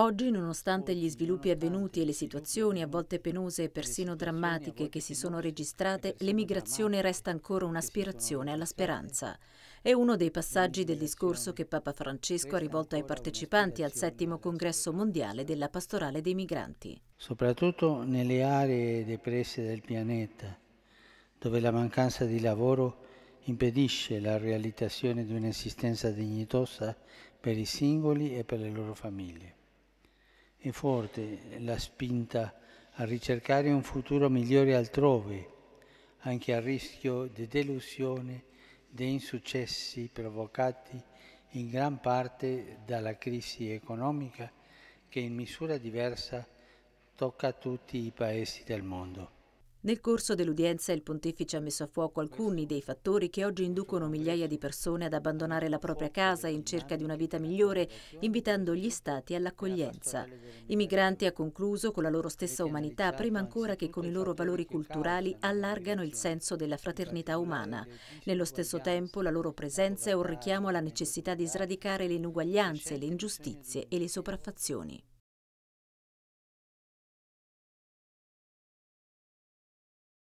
Oggi, nonostante gli sviluppi avvenuti e le situazioni a volte penose e persino drammatiche che si sono registrate, l'emigrazione resta ancora un'aspirazione alla speranza. È uno dei passaggi del discorso che Papa Francesco ha rivolto ai partecipanti al settimo congresso mondiale della pastorale dei migranti. Soprattutto nelle aree depresse del pianeta, dove la mancanza di lavoro impedisce la realizzazione di un'esistenza dignitosa per i singoli e per le loro famiglie. È forte la spinta a ricercare un futuro migliore altrove, anche a rischio di delusione dei insuccessi provocati in gran parte dalla crisi economica che in misura diversa tocca tutti i paesi del mondo. Nel corso dell'udienza il pontefice ha messo a fuoco alcuni dei fattori che oggi inducono migliaia di persone ad abbandonare la propria casa in cerca di una vita migliore, invitando gli stati all'accoglienza. I migranti, ha concluso, con la loro stessa umanità, prima ancora che con i loro valori culturali, allargano il senso della fraternità umana. Nello stesso tempo la loro presenza è un richiamo alla necessità di sradicare le inuguaglianze, le ingiustizie e le sopraffazioni.